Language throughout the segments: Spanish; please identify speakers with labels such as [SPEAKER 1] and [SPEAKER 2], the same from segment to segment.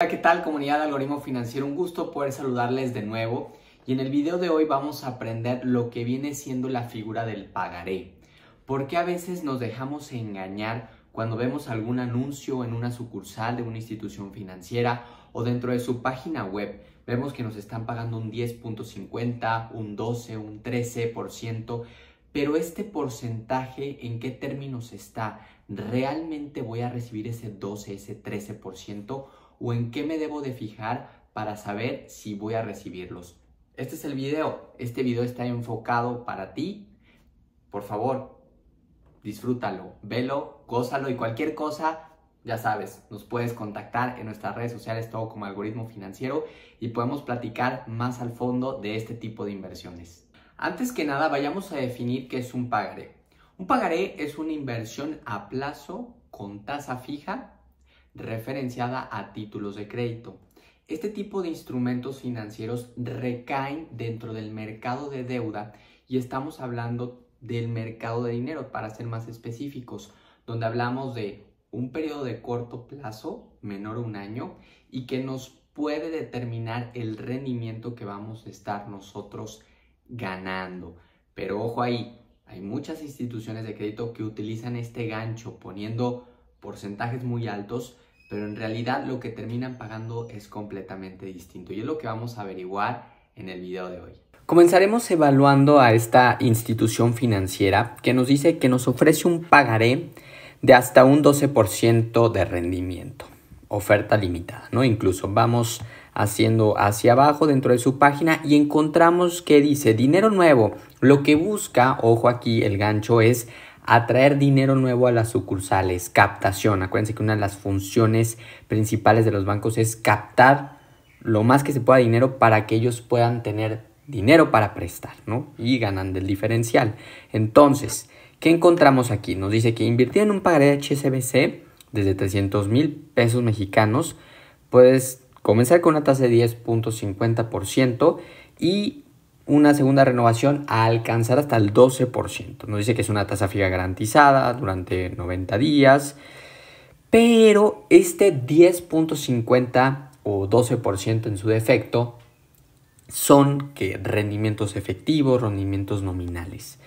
[SPEAKER 1] Hola, ¿qué tal comunidad de Algoritmo Financiero? Un gusto poder saludarles de nuevo y en el video de hoy vamos a aprender lo que viene siendo la figura del pagaré. Porque a veces nos dejamos engañar cuando vemos algún anuncio en una sucursal de una institución financiera o dentro de su página web? Vemos que nos están pagando un 10.50, un 12, un 13%, pero este porcentaje en qué términos está? ¿realmente voy a recibir ese 12, ese 13%? ¿O en qué me debo de fijar para saber si voy a recibirlos? Este es el video, este video está enfocado para ti. Por favor, disfrútalo, velo, gózalo y cualquier cosa, ya sabes, nos puedes contactar en nuestras redes sociales, todo como algoritmo financiero, y podemos platicar más al fondo de este tipo de inversiones. Antes que nada, vayamos a definir qué es un pagaré. Un pagaré es una inversión a plazo con tasa fija referenciada a títulos de crédito. Este tipo de instrumentos financieros recaen dentro del mercado de deuda y estamos hablando del mercado de dinero, para ser más específicos, donde hablamos de un periodo de corto plazo, menor a un año, y que nos puede determinar el rendimiento que vamos a estar nosotros ganando. Pero ojo ahí, hay muchas instituciones de crédito que utilizan este gancho poniendo porcentajes muy altos, pero en realidad lo que terminan pagando es completamente distinto y es lo que vamos a averiguar en el video de hoy. Comenzaremos evaluando a esta institución financiera que nos dice que nos ofrece un pagaré de hasta un 12% de rendimiento, oferta limitada, ¿no? Incluso vamos haciendo hacia abajo dentro de su página y encontramos que dice dinero nuevo. Lo que busca, ojo aquí, el gancho es atraer dinero nuevo a las sucursales, captación. Acuérdense que una de las funciones principales de los bancos es captar lo más que se pueda dinero para que ellos puedan tener dinero para prestar, ¿no? Y ganan del diferencial. Entonces, ¿qué encontramos aquí? Nos dice que invirtiendo en un pagaré HSBC desde 300 mil pesos mexicanos, puedes comenzar con una tasa de 10.50% y una segunda renovación a alcanzar hasta el 12%. Nos dice que es una tasa fija garantizada durante 90 días, pero este 10.50 o 12% en su defecto son que rendimientos efectivos, rendimientos nominales.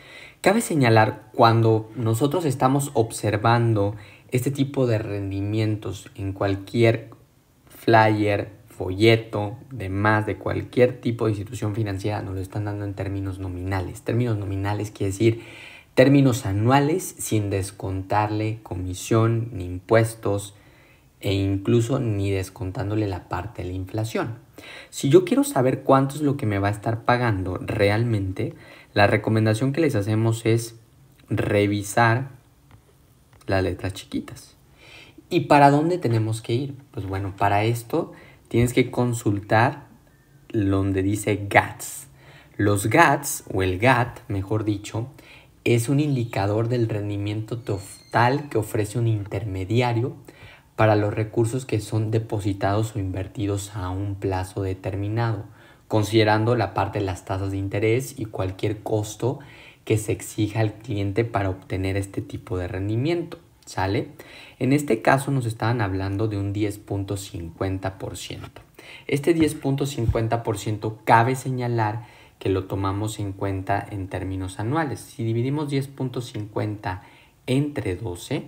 [SPEAKER 1] Cabe señalar cuando nosotros estamos observando este tipo de rendimientos en cualquier flyer, folleto, demás de cualquier tipo de institución financiera, nos lo están dando en términos nominales. Términos nominales quiere decir términos anuales sin descontarle comisión ni impuestos e incluso ni descontándole la parte de la inflación. Si yo quiero saber cuánto es lo que me va a estar pagando realmente, la recomendación que les hacemos es revisar las letras chiquitas. ¿Y para dónde tenemos que ir? Pues bueno, para esto tienes que consultar donde dice GATS. Los GATS, o el GAT, mejor dicho, es un indicador del rendimiento total que ofrece un intermediario para los recursos que son depositados o invertidos a un plazo determinado, considerando la parte de las tasas de interés y cualquier costo que se exija al cliente para obtener este tipo de rendimiento. ¿Sale? En este caso nos estaban hablando de un 10.50%. Este 10.50% cabe señalar que lo tomamos en cuenta en términos anuales. Si dividimos 10.50 entre 12,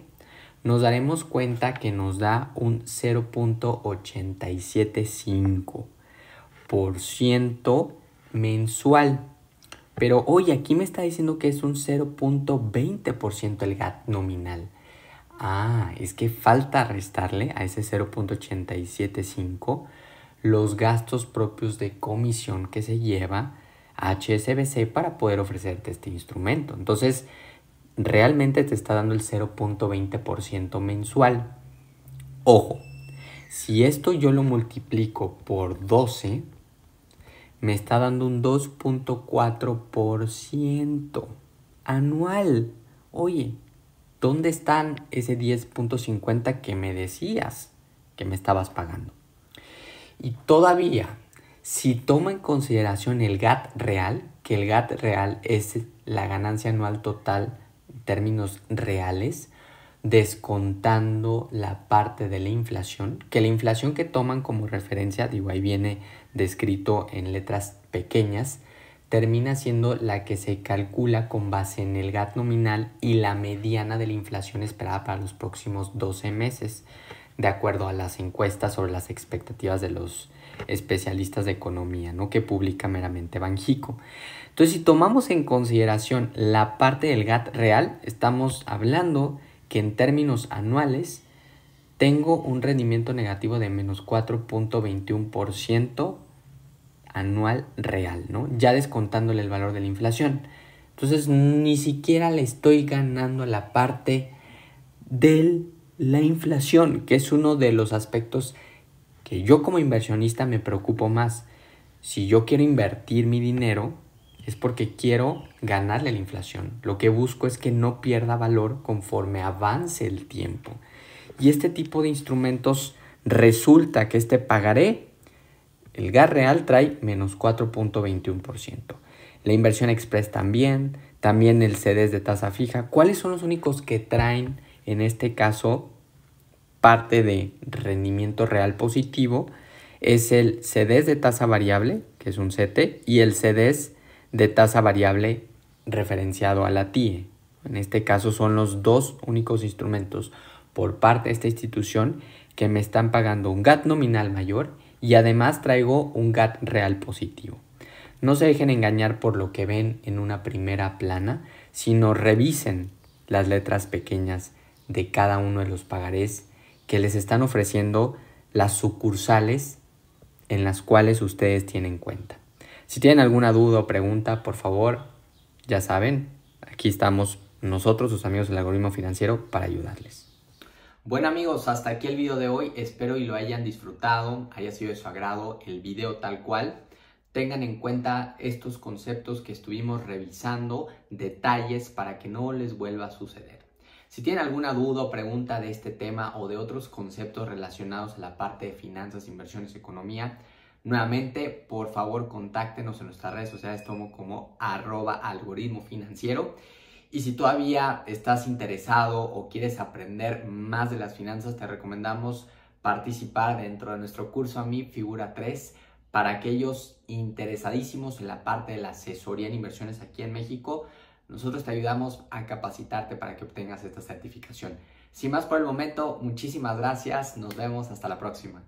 [SPEAKER 1] nos daremos cuenta que nos da un 0.875% mensual. Pero hoy aquí me está diciendo que es un 0.20% el GAT nominal. Ah, es que falta restarle a ese 0.875 los gastos propios de comisión que se lleva HSBC para poder ofrecerte este instrumento. Entonces, realmente te está dando el 0.20% mensual. Ojo, si esto yo lo multiplico por 12, me está dando un 2.4% anual. Oye, ¿dónde están ese 10.50 que me decías que me estabas pagando? Y todavía, si toma en consideración el GAT real, que el GAT real es la ganancia anual total en términos reales, descontando la parte de la inflación, que la inflación que toman como referencia, digo, ahí viene descrito en letras pequeñas, termina siendo la que se calcula con base en el GAT nominal y la mediana de la inflación esperada para los próximos 12 meses, de acuerdo a las encuestas sobre las expectativas de los especialistas de economía, ¿no? que publica meramente Banjico. Entonces, si tomamos en consideración la parte del GAT real, estamos hablando que en términos anuales tengo un rendimiento negativo de menos 4.21% anual real, ¿no? Ya descontándole el valor de la inflación. Entonces ni siquiera le estoy ganando la parte de la inflación, que es uno de los aspectos que yo como inversionista me preocupo más. Si yo quiero invertir mi dinero, es porque quiero ganarle la inflación. Lo que busco es que no pierda valor conforme avance el tiempo. Y este tipo de instrumentos resulta que este pagaré el gas real trae menos 4.21%. La inversión express también, también el CDS de tasa fija. ¿Cuáles son los únicos que traen en este caso parte de rendimiento real positivo? Es el CDS de tasa variable, que es un CT, y el CDS de tasa variable referenciado a la TIE. En este caso son los dos únicos instrumentos por parte de esta institución que me están pagando un GAT nominal mayor y además traigo un GAT real positivo. No se dejen engañar por lo que ven en una primera plana, sino revisen las letras pequeñas de cada uno de los pagarés que les están ofreciendo las sucursales en las cuales ustedes tienen cuenta. Si tienen alguna duda o pregunta, por favor, ya saben, aquí estamos nosotros, sus amigos del algoritmo financiero, para ayudarles. Bueno amigos, hasta aquí el video de hoy. Espero y lo hayan disfrutado, haya sido de su agrado el video tal cual. Tengan en cuenta estos conceptos que estuvimos revisando, detalles para que no les vuelva a suceder. Si tienen alguna duda o pregunta de este tema o de otros conceptos relacionados a la parte de finanzas, inversiones, economía, nuevamente por favor contáctenos en nuestras redes sociales como, como arroba algoritmo financiero. Y si todavía estás interesado o quieres aprender más de las finanzas, te recomendamos participar dentro de nuestro curso a mí, figura 3, para aquellos interesadísimos en la parte de la asesoría en inversiones aquí en México. Nosotros te ayudamos a capacitarte para que obtengas esta certificación. Sin más por el momento, muchísimas gracias. Nos vemos hasta la próxima.